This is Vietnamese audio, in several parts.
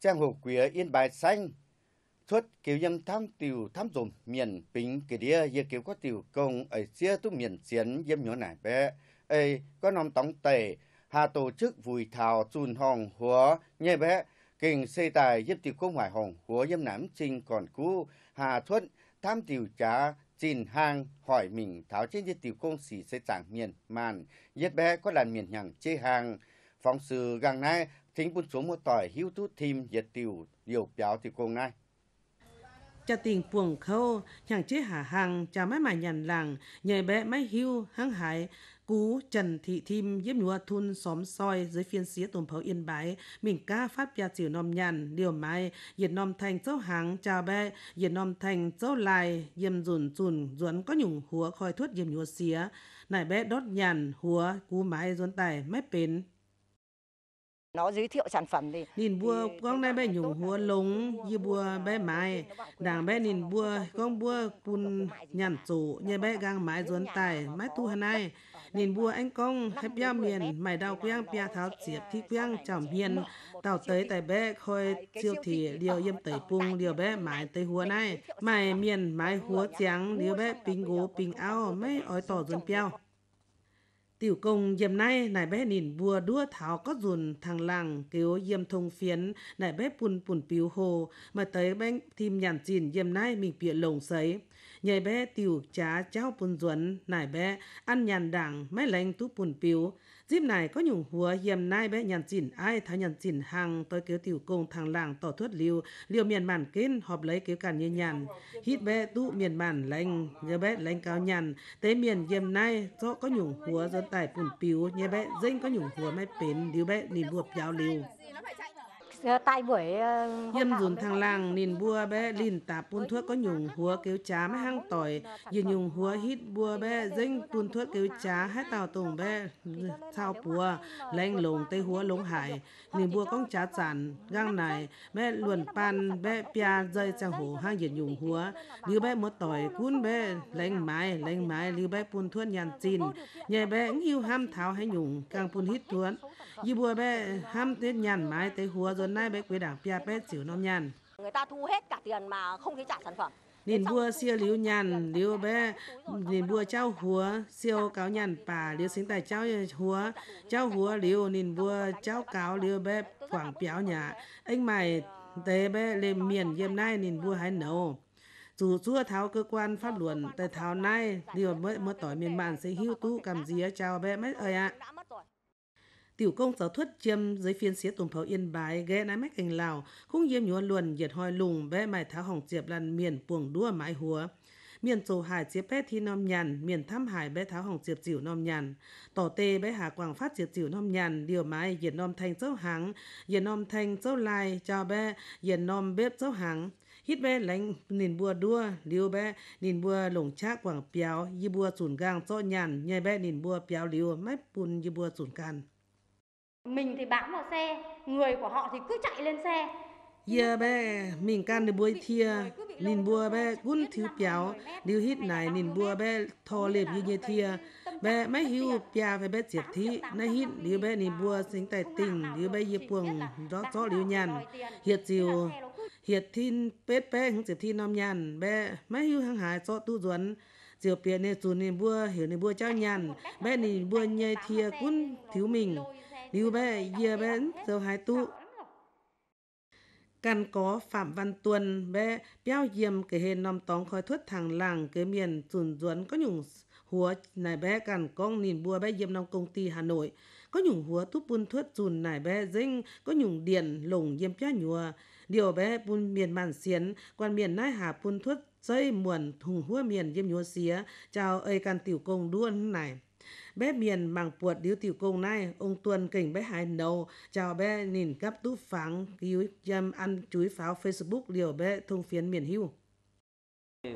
trang hồ quía yên bài xanh xuất kiểu nhâm tham tiểu tham dùng miền bình kỳ địa giờ kiểu có tiểu công ở xưa tu miền chiến yếm nhỏ nải bé ấy có nòng tống tề hà tổ chức vùi thảo chun hòn húa nhé bé kinh xây tài yếm tiểu công hoài hòn húa yếm nám sinh còn cũ hà thuất tham tiểu trá trình hàng hỏi mình tháo trên yết tiểu công xỉ xây tảng miền màn yết bé có làn miền nhằng chê hàng phóng sự gần nay thính bún số một tỏi hữu thú thêm dệt tiểu điều béo thì cùng ngay cha tiền buồn khâu hàng chế hà hàng cha máy mà nhàn làng nhảy bé máy hưu hăng hải cú trần thị thim giếp nhua thun xóm soi dưới phiên xía tồn phấu yên bái mình ca phát bia chịu nom nhàn điều mai diệt nom thành châu hàng cha bé diệt nom thành châu lai diêm dùn dùn duẩn có nhủng húa khói thuốc diêm nhua xía nải bé đốt nhàn húa cú mái duẩn tài máy bền nó giới thiệu sản phẩm thì nhìn bua con này bé nhủ bua lúng như bua bé mai đảng bé nhìn bua con bua cun nhàn chủ như bé gang mái ruốn tài mái tu hàn ai nhìn bua anh con hẹp ya miền mày đau quang pia tháo diệp thi quang chỏm hiền tàu tới tại bé khơi siêu thị liều yếm tẩy pung liều bé mái tới hùa này mày miền mái hùa trắng liều bé ping gố ping ao mấy ói tỏ ruốn piao Tiểu công dầm nay nải bé nìn bùa đua tháo có dùn thằng làng kêu dầm thông phiến nải bé bùn bùn piu hồ mà tới bên tìm nhàn chìn dầm nay mình bịa lồng sấy nhảy bé tiểu trá cháu bùn duẩn nải bé ăn nhàn đảng mấy lệnh tú bùn piu dịp này có nhung hùa hiềm nai bé nhàn chỉnh ai thá nhàn chỉnh hàng tôi kéo tiểu công thằng làng tỏ thuyết liều liều miền bản kín họp lấy kéo càn như nhàn hít bé tú miền bản lệnh nhớ bé lệnh cao nhàn tế miền hiềm nai do có nhung hùa dân tài bùn piu nhớ bé dinh có nhung hùa mấy pến liều bé nìm buộc giáo liều Ờ, tại buổi Nhân ờ, dùn thằng làng nìn bua bé lìn tà pun thuốc có nhung húa kéo chá mấy hang tỏi ờ, Dì nhung húa hít bua bé dinh pun thuốc kéo chá hai tàu tùng bé sao bua Lênh lùng tây húa lống hải Nìn bua con chá chản gang này bé luồn pan bé pia rơi trang hồ hang dì nhung húa Lưu bé một tỏi cuốn bé lênh mái lênh mái lưu bé pun thuốc nhàn chín Nhẹ bé nghiu ham tháo hay nhung càng pun hít thuốc như bua bé ham tết nhàn mái tây húa rồi hơn nai bé quế đảng pia pet xỉu non nhàn. Người ta thu hết cả tiền mà không thấy trả sản phẩm. nhìn bua xia liu nhàn, liu bé nhìn bua trao húa, siêu cáo nhàn bà liu sinh tài trao húa, trao húa liu nhìn bua trao cáo liu bé khoảng béo nhà. Anh mày tế bé lên miền diêm nay nhìn bua hay nấu dù chưa tháo cơ quan pháp luật tại tháo nay điều mới mới tỏi miền bạn sẽ hưu tú cầm día chào bé mấy ơi ạ à tiểu công giáo thuật chiêm dưới phiên xía tùm pháo yên bái ghé nái mách hành lào khung diêm nhuân luồn diệt hoi lùng bé mài tháo hỏng diệp lan miền buồng đua mãi hùa miền trầu hải chia bé thi nom nhàn miền thăm hải bé tháo hỏng diệp chịu nom nhàn tỏ tê bé hà quảng phát diệp chịu nom nhàn điều mái diệt nom thanh dấu háng diệt nom thanh dấu lai cho bé diệt nom bếp dấu háng hít bé lánh nìn bùa đua liu bé nìn bùa lồng chác quảng piao y bùa sùn gang cho nhàn nhai bé nìn bùa piao liu mách bùn y bùa sùn can mình thì bám vào xe, người của họ thì cứ chạy lên xe. Yeah bé, mình can được bôi thia, nên bùa bé gún thiếu béo, điều hít này nên bùa bé thò lệp như như thia. Bé mấy hiu bia phải bé diệt thị, nay hít nếu bé nên bùa sinh tài tình, nếu bé ye buồng đó rõ liu nhàn. Hiệt diều, hiệt thiên bết bé hứng diệt thiên nam nhàn, bé mấy hiu hăng hải rõ tu duẩn. Diều bia nên dù nên bùa hiểu nên bùa cháu nhàn, bé nên bùa nhây thia gún thiếu mình. Lưu Bê, Dìa Bê, Dâu Hai Tu. Căn có Phạm Văn tuân bê béo diêm kể hên nòm tóng khói thuất thẳng làng kế miền rùn ruốn có nhùng húa này bé càn con nhìn bùa bé diêm nòng công ty Hà Nội. Có nhùng húa túp buôn thuất rùn này bé dinh, có nhùng điện lùng diêm chá nhùa. Điều bé buôn miền màn xiến, quan miền nai hà buôn thuất dây muộn thùng húa miền diêm nhúa xía, chào ơi càn tiểu công đuôn này bé miền bằng puột điếu tiểu công này ông tuần kỉnh bé hai nâu chào bé nhìn cấp tú phẳng cứu dâm ăn chuối pháo facebook liều bé thông phiến miền hưu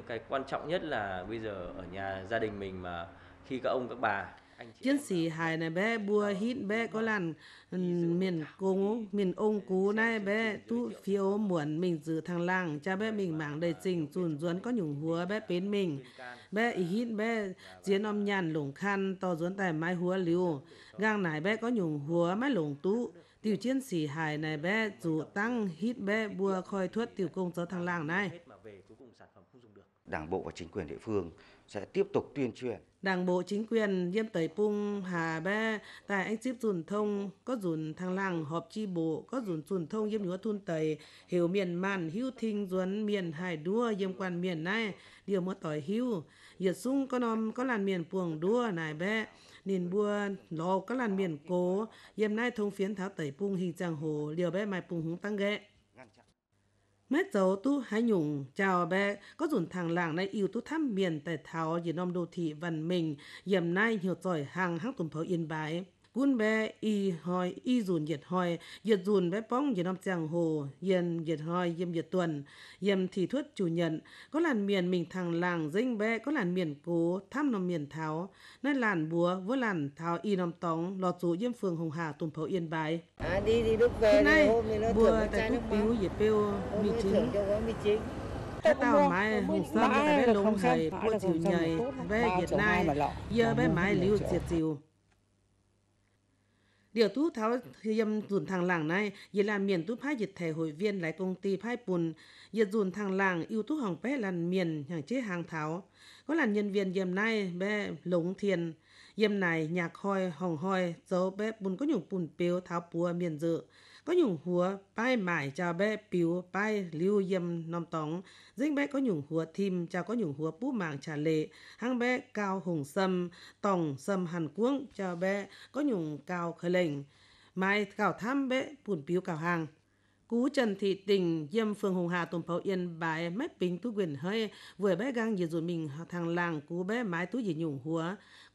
cái quan trọng nhất là bây giờ ở nhà gia đình mình mà khi các ông các bà chiến sĩ ờ, hải này bé ờ, bùa hít bé có ờ, lần ừ, miền cung miền ông cú này bé tu phiếu muộn mình giữ thằng làng cha bé mình mảng đầy trình dùn duốn có nhung húa bé bên mình bé hít bé diễn dạ, vâng. âm nhàn lủng khăn to duốn tại mái húa dạ, liu gang này bé có nhung húa mái lủng tu tiểu chiến sĩ hải này bé dù dạ, vâng, tăng hít bé bùa khơi thuất tiểu công cho thằng làng này về cuối cùng sản phẩm không dùng được. Đảng bộ và chính quyền địa phương sẽ tiếp tục tuyên truyền. Đảng bộ chính quyền Diêm Tây Pung Hà Ba tại anh ship dùn thông có dùn thang làng họp chi bộ có dùn dùn thông Diêm nhúa thun tây hiểu miền màn hữu thinh duấn miền hải đua Diêm quan miền này điều mua tỏi hữu diệt sung có nom có làn miền puồng đua này bé nền bua lò có làn miền cố Diêm nay thông phiến tháo tẩy pung hình trang hồ liều bé mai pung hướng tăng ghẹ mấy dấu tu hái nhung chào bé có dùn thằng làng này yêu tu thăm miền tại thảo dì nông đô thị văn mình, yểm nay hiểu giỏi hàng hang tùm phở yên bái cún bé y hoi y dùn nhiệt hoi nhiệt dùn bé bóng nhiệt năm chàng hồ yên nhiệt hoi yêm nhiệt tuần yêm thì thuyết chủ nhận có làn miền mình thằng làng dinh bé có làn miền cố thăm nằm miền tháo nơi làn búa với làn tháo y năm tóng lọt dù yêm phường hồng hà tùng phấu yên bái à, đi đi lúc về hôm nay bùa tại thuốc biếu dễ pêu mì chính cái tàu mai hùng sâm tại bé lùng thầy bùa chiều nhầy bé việt nam giờ bé mai liu diệt diều Điều tu tháo yếm ừ. dùn thằng làng này, yết là miền tu phái dịch thể hội viên lại công ty phái bùn, giờ dùn thằng làng yêu tu hỏng bé là miền hàng chế hàng tháo. Có là nhân viên yếm này bé lũng thiền, yếm này nhạc hoi hỏng hoi, dấu bé bùn có nhục bùn piếu tháo bùa miền dự có nhung hùa bay mải chào bé piu bay lưu yêm nom tóng dính bé có nhung hùa thim, chào có nhung hùa bú mạng trà lệ hang bé cao hùng sâm tòng sâm hàn cuống chào bé có nhung cao khơi lệnh mai cào thăm bé bùn piu cào hàng Cú Trần Thị Tình, Diêm Phường Hùng Hà Tùng Phấu Yên Bái, Mách Bình Tu Quyền Hơi, vừa bé gang dì dù mình thằng làng cú bé mái tú dì nhủng hùa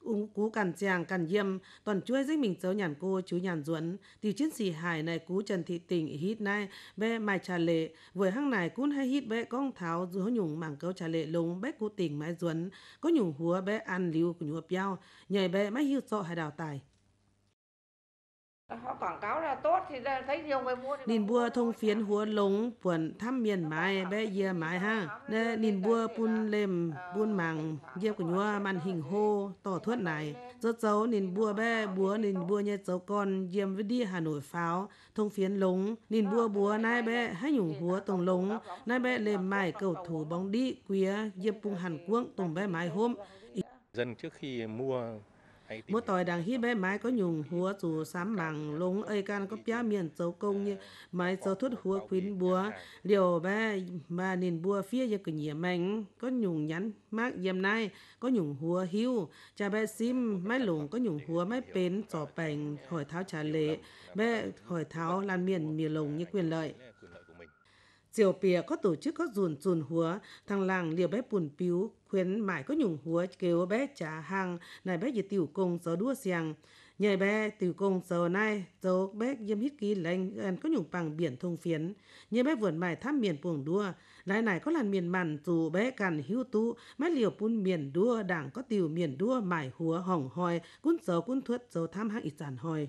ung cú càn chàng càn yêm toàn chuối dây mình cháu nhàn cô chú nhàn duẩn thì chiến sĩ hải này cú trần thị tình hít nay bé mai trà lệ với hăng này cún hay hít bé con tháo giữa nhung mảng câu trà lệ lùng bé cú tình mai duẩn có nhung húa bé ăn liu của nhua piao nhảy bé mai hiu sọ hải đào tài họ quảng cáo là tốt thì thấy nhiều người mua nên bua thông phiến húa lống buồn thăm miền mai bé dìa mai ha nè nìn bua pun lem buôn màng dìa của nhua màn hình hô tỏ thuốc này rốt dấu nìn bua bé búa nìn bua nhé dấu con diêm với đi hà nội pháo thông phiến lống nìn bua búa nai bé hai nhủng húa tổng lống nai bé lem mai cầu thủ bóng đi quía dìa bung hàn quốc tổng bé mai hôm dân trước khi mua mỗi tỏi đang hít bé mái có nhung húa dù sám bằng lông ơi can có pia miền dấu công như mái ờ, dấu thuốc húa quyến búa điều bé mà nền búa phía giờ cửa nhìa mạnh có nhung nhắn mát yếm nai có nhung húa hiu cha bé sim mái lùng có nhung húa mái bến sọ bành hỏi tháo trà lệ bé hỏi tháo lan miền mìa lùng như quyền lợi Chiều bìa có tổ chức có dùn dùn húa, thằng làng liều bé bùn piu, khuyến mãi có nhùng húa kêu bé trả hàng, này bé dì tiểu công gió đua xiềng nhảy bé tiểu công giờ nay, dấu bé dâm hít ký lành gần có nhùng bằng biển thông phiến. nhảy bé vườn mải tham miền buồn đua, lại này có làn miền mặn dù bé cằn hưu tu mái liều bùn miền đua, đảng có tiểu miền đua mải húa hỏng hòi, cuốn dấu cuốn thuất dấu tham hang ít giản hòi.